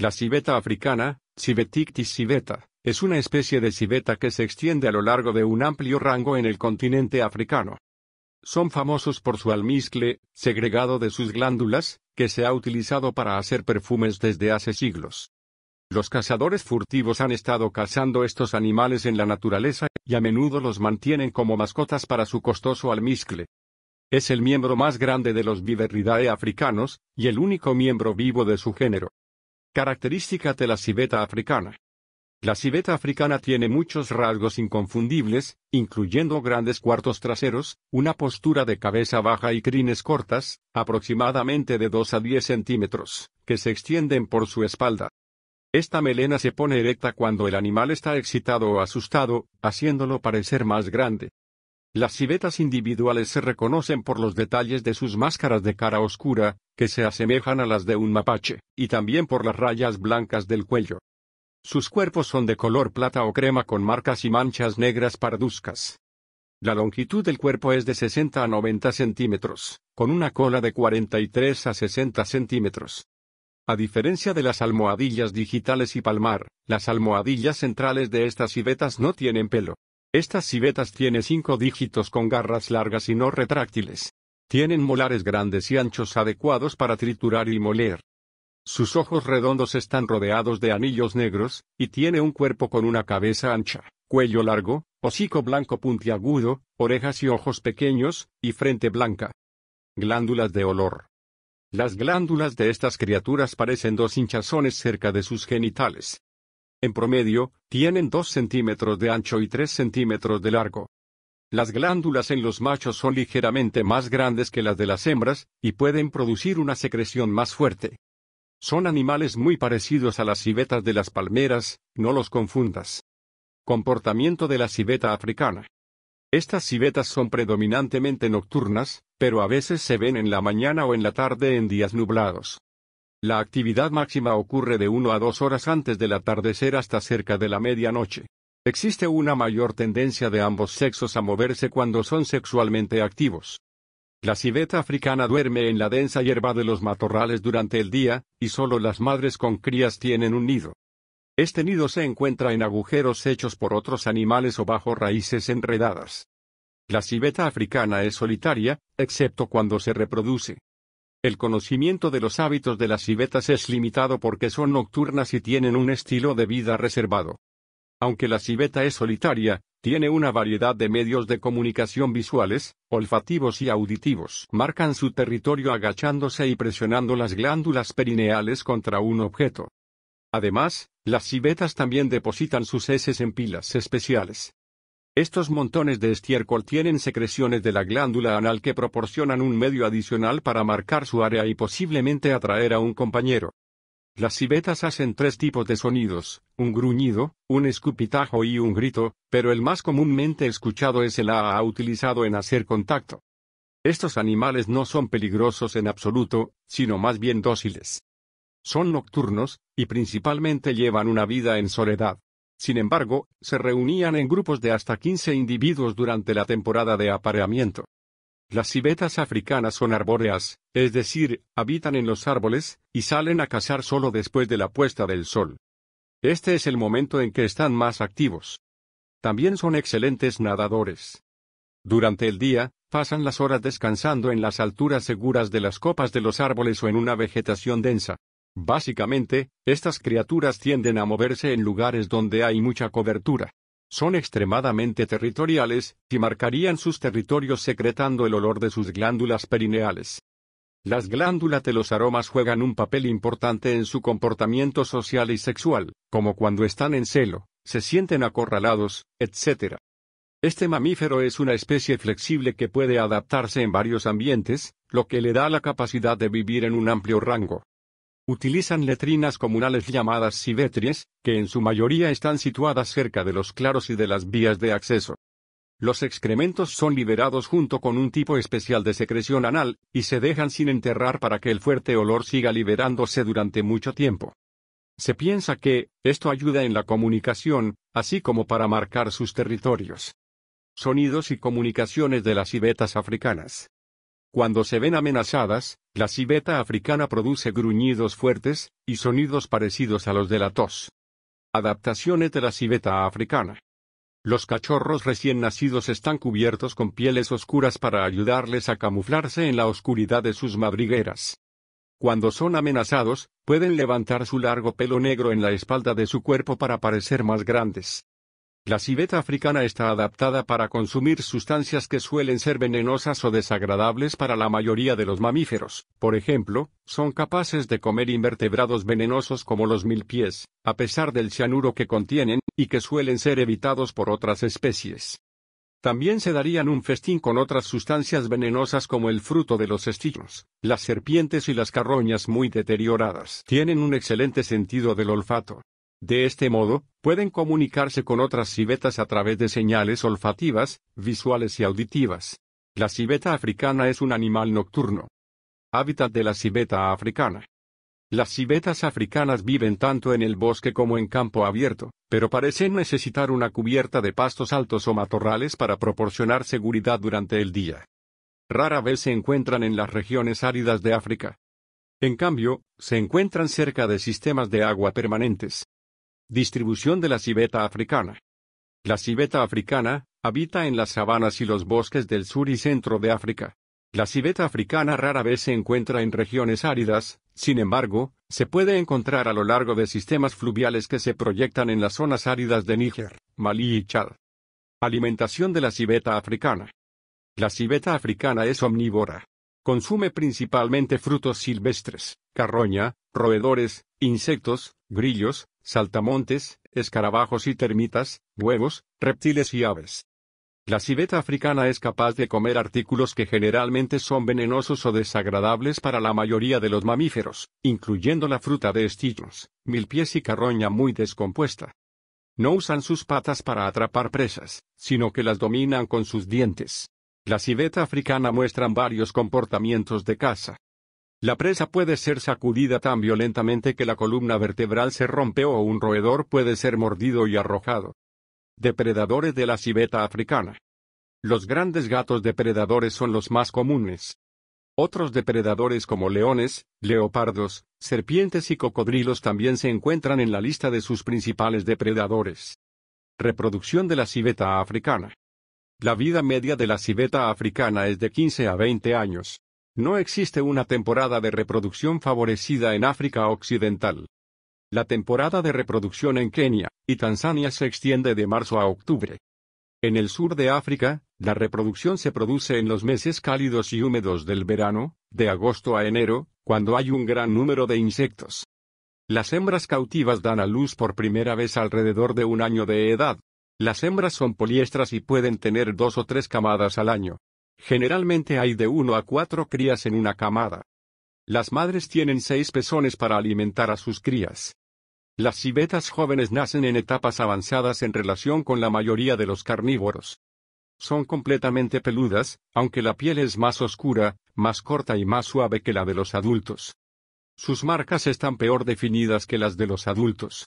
La civeta africana, Civetictis civeta, es una especie de civeta que se extiende a lo largo de un amplio rango en el continente africano. Son famosos por su almizcle, segregado de sus glándulas, que se ha utilizado para hacer perfumes desde hace siglos. Los cazadores furtivos han estado cazando estos animales en la naturaleza, y a menudo los mantienen como mascotas para su costoso almizcle. Es el miembro más grande de los Viverridae africanos, y el único miembro vivo de su género. Característica de la civeta africana. La civeta africana tiene muchos rasgos inconfundibles, incluyendo grandes cuartos traseros, una postura de cabeza baja y crines cortas, aproximadamente de 2 a 10 centímetros, que se extienden por su espalda. Esta melena se pone erecta cuando el animal está excitado o asustado, haciéndolo parecer más grande. Las civetas individuales se reconocen por los detalles de sus máscaras de cara oscura, que se asemejan a las de un mapache, y también por las rayas blancas del cuello. Sus cuerpos son de color plata o crema con marcas y manchas negras parduzcas. La longitud del cuerpo es de 60 a 90 centímetros, con una cola de 43 a 60 centímetros. A diferencia de las almohadillas digitales y palmar, las almohadillas centrales de estas civetas no tienen pelo. Estas civetas tienen cinco dígitos con garras largas y no retráctiles. Tienen molares grandes y anchos adecuados para triturar y moler. Sus ojos redondos están rodeados de anillos negros, y tiene un cuerpo con una cabeza ancha, cuello largo, hocico blanco puntiagudo, orejas y ojos pequeños, y frente blanca. Glándulas de olor. Las glándulas de estas criaturas parecen dos hinchazones cerca de sus genitales. En promedio, tienen 2 centímetros de ancho y 3 centímetros de largo. Las glándulas en los machos son ligeramente más grandes que las de las hembras, y pueden producir una secreción más fuerte. Son animales muy parecidos a las civetas de las palmeras, no los confundas. Comportamiento de la civeta africana. Estas civetas son predominantemente nocturnas, pero a veces se ven en la mañana o en la tarde en días nublados. La actividad máxima ocurre de 1 a 2 horas antes del atardecer hasta cerca de la medianoche. Existe una mayor tendencia de ambos sexos a moverse cuando son sexualmente activos. La civeta africana duerme en la densa hierba de los matorrales durante el día, y solo las madres con crías tienen un nido. Este nido se encuentra en agujeros hechos por otros animales o bajo raíces enredadas. La civeta africana es solitaria, excepto cuando se reproduce. El conocimiento de los hábitos de las civetas es limitado porque son nocturnas y tienen un estilo de vida reservado. Aunque la civeta es solitaria, tiene una variedad de medios de comunicación visuales, olfativos y auditivos. Marcan su territorio agachándose y presionando las glándulas perineales contra un objeto. Además, las civetas también depositan sus heces en pilas especiales. Estos montones de estiércol tienen secreciones de la glándula anal que proporcionan un medio adicional para marcar su área y posiblemente atraer a un compañero. Las civetas hacen tres tipos de sonidos, un gruñido, un escupitajo y un grito, pero el más comúnmente escuchado es el aa utilizado en hacer contacto. Estos animales no son peligrosos en absoluto, sino más bien dóciles. Son nocturnos, y principalmente llevan una vida en soledad. Sin embargo, se reunían en grupos de hasta 15 individuos durante la temporada de apareamiento. Las civetas africanas son arbóreas, es decir, habitan en los árboles, y salen a cazar solo después de la puesta del sol. Este es el momento en que están más activos. También son excelentes nadadores. Durante el día, pasan las horas descansando en las alturas seguras de las copas de los árboles o en una vegetación densa. Básicamente, estas criaturas tienden a moverse en lugares donde hay mucha cobertura. Son extremadamente territoriales, y marcarían sus territorios secretando el olor de sus glándulas perineales. Las glándulas de los aromas juegan un papel importante en su comportamiento social y sexual, como cuando están en celo, se sienten acorralados, etc. Este mamífero es una especie flexible que puede adaptarse en varios ambientes, lo que le da la capacidad de vivir en un amplio rango utilizan letrinas comunales llamadas civetries, que en su mayoría están situadas cerca de los claros y de las vías de acceso. Los excrementos son liberados junto con un tipo especial de secreción anal, y se dejan sin enterrar para que el fuerte olor siga liberándose durante mucho tiempo. Se piensa que, esto ayuda en la comunicación, así como para marcar sus territorios. Sonidos y comunicaciones de las civetas africanas. Cuando se ven amenazadas, la civeta africana produce gruñidos fuertes, y sonidos parecidos a los de la tos. Adaptaciones de la civeta africana. Los cachorros recién nacidos están cubiertos con pieles oscuras para ayudarles a camuflarse en la oscuridad de sus madrigueras. Cuando son amenazados, pueden levantar su largo pelo negro en la espalda de su cuerpo para parecer más grandes. La civeta africana está adaptada para consumir sustancias que suelen ser venenosas o desagradables para la mayoría de los mamíferos. Por ejemplo, son capaces de comer invertebrados venenosos como los milpies, a pesar del cianuro que contienen, y que suelen ser evitados por otras especies. También se darían un festín con otras sustancias venenosas como el fruto de los estillos, las serpientes y las carroñas muy deterioradas. Tienen un excelente sentido del olfato, de este modo, pueden comunicarse con otras civetas a través de señales olfativas, visuales y auditivas. La civeta africana es un animal nocturno. Hábitat de la civeta africana. Las civetas africanas viven tanto en el bosque como en campo abierto, pero parecen necesitar una cubierta de pastos altos o matorrales para proporcionar seguridad durante el día. Rara vez se encuentran en las regiones áridas de África. En cambio, se encuentran cerca de sistemas de agua permanentes. Distribución de la civeta africana. La civeta africana habita en las sabanas y los bosques del sur y centro de África. La civeta africana rara vez se encuentra en regiones áridas, sin embargo, se puede encontrar a lo largo de sistemas fluviales que se proyectan en las zonas áridas de Níger, Malí y Chad. Alimentación de la civeta africana. La civeta africana es omnívora. Consume principalmente frutos silvestres, carroña, roedores, insectos, grillos, saltamontes, escarabajos y termitas, huevos, reptiles y aves. La civeta africana es capaz de comer artículos que generalmente son venenosos o desagradables para la mayoría de los mamíferos, incluyendo la fruta de estillos, pies y carroña muy descompuesta. No usan sus patas para atrapar presas, sino que las dominan con sus dientes. La civeta africana muestran varios comportamientos de caza, la presa puede ser sacudida tan violentamente que la columna vertebral se rompe o un roedor puede ser mordido y arrojado. Depredadores de la civeta africana. Los grandes gatos depredadores son los más comunes. Otros depredadores como leones, leopardos, serpientes y cocodrilos también se encuentran en la lista de sus principales depredadores. Reproducción de la civeta africana. La vida media de la civeta africana es de 15 a 20 años. No existe una temporada de reproducción favorecida en África Occidental. La temporada de reproducción en Kenia y Tanzania se extiende de marzo a octubre. En el sur de África, la reproducción se produce en los meses cálidos y húmedos del verano, de agosto a enero, cuando hay un gran número de insectos. Las hembras cautivas dan a luz por primera vez alrededor de un año de edad. Las hembras son poliestras y pueden tener dos o tres camadas al año. Generalmente hay de uno a cuatro crías en una camada. Las madres tienen seis pezones para alimentar a sus crías. Las civetas jóvenes nacen en etapas avanzadas en relación con la mayoría de los carnívoros. Son completamente peludas, aunque la piel es más oscura, más corta y más suave que la de los adultos. Sus marcas están peor definidas que las de los adultos.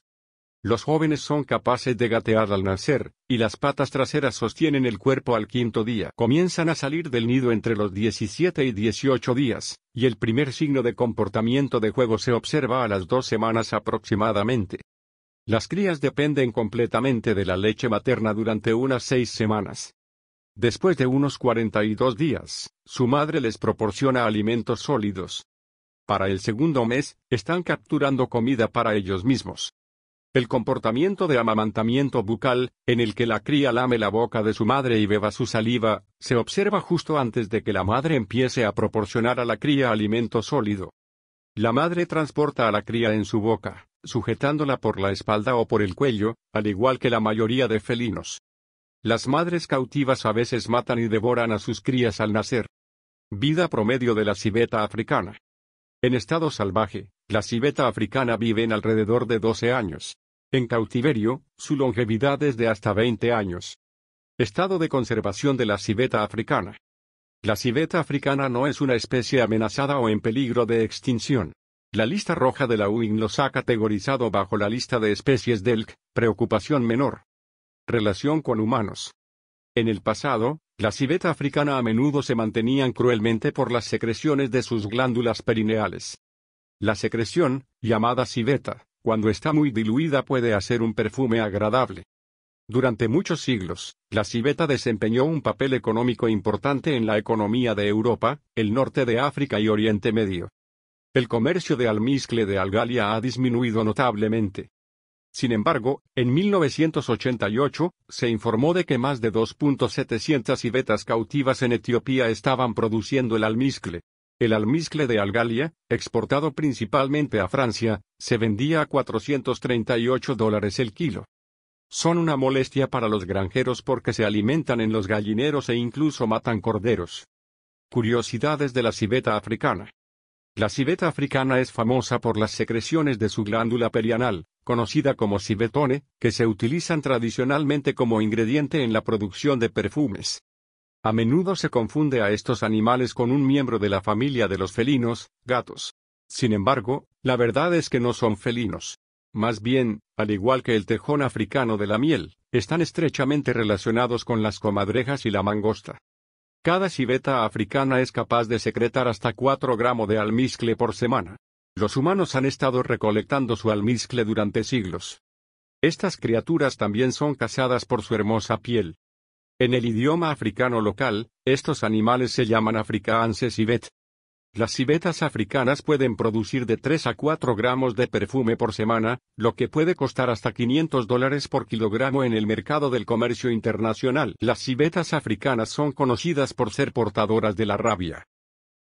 Los jóvenes son capaces de gatear al nacer, y las patas traseras sostienen el cuerpo al quinto día. Comienzan a salir del nido entre los 17 y 18 días, y el primer signo de comportamiento de juego se observa a las dos semanas aproximadamente. Las crías dependen completamente de la leche materna durante unas seis semanas. Después de unos 42 días, su madre les proporciona alimentos sólidos. Para el segundo mes, están capturando comida para ellos mismos. El comportamiento de amamantamiento bucal, en el que la cría lame la boca de su madre y beba su saliva, se observa justo antes de que la madre empiece a proporcionar a la cría alimento sólido. La madre transporta a la cría en su boca, sujetándola por la espalda o por el cuello, al igual que la mayoría de felinos. Las madres cautivas a veces matan y devoran a sus crías al nacer. Vida promedio de la civeta africana. En estado salvaje, la civeta africana vive en alrededor de 12 años. En cautiverio, su longevidad es de hasta 20 años. Estado de conservación de la civeta africana. La civeta africana no es una especie amenazada o en peligro de extinción. La lista roja de la UIN los ha categorizado bajo la lista de especies DELC, preocupación menor. Relación con humanos. En el pasado, la civeta africana a menudo se mantenían cruelmente por las secreciones de sus glándulas perineales. La secreción, llamada civeta, cuando está muy diluida puede hacer un perfume agradable. Durante muchos siglos, la civeta desempeñó un papel económico importante en la economía de Europa, el norte de África y Oriente Medio. El comercio de almizcle de Algalia ha disminuido notablemente. Sin embargo, en 1988, se informó de que más de 2.700 civetas cautivas en Etiopía estaban produciendo el almizcle. El almizcle de Algalia, exportado principalmente a Francia, se vendía a 438 dólares el kilo. Son una molestia para los granjeros porque se alimentan en los gallineros e incluso matan corderos. Curiosidades de la civeta africana. La civeta africana es famosa por las secreciones de su glándula perianal, conocida como civetone, que se utilizan tradicionalmente como ingrediente en la producción de perfumes. A menudo se confunde a estos animales con un miembro de la familia de los felinos, gatos. Sin embargo, la verdad es que no son felinos. Más bien, al igual que el tejón africano de la miel, están estrechamente relacionados con las comadrejas y la mangosta. Cada civeta africana es capaz de secretar hasta 4 gramos de almizcle por semana. Los humanos han estado recolectando su almizcle durante siglos. Estas criaturas también son cazadas por su hermosa piel, en el idioma africano local, estos animales se llaman afrikaanse civet. Las civetas africanas pueden producir de 3 a 4 gramos de perfume por semana, lo que puede costar hasta 500 dólares por kilogramo en el mercado del comercio internacional. Las civetas africanas son conocidas por ser portadoras de la rabia.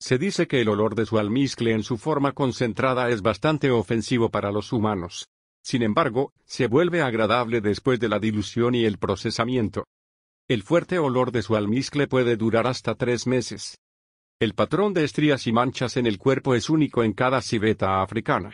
Se dice que el olor de su almizcle en su forma concentrada es bastante ofensivo para los humanos. Sin embargo, se vuelve agradable después de la dilución y el procesamiento. El fuerte olor de su almizcle puede durar hasta tres meses. El patrón de estrías y manchas en el cuerpo es único en cada civeta africana.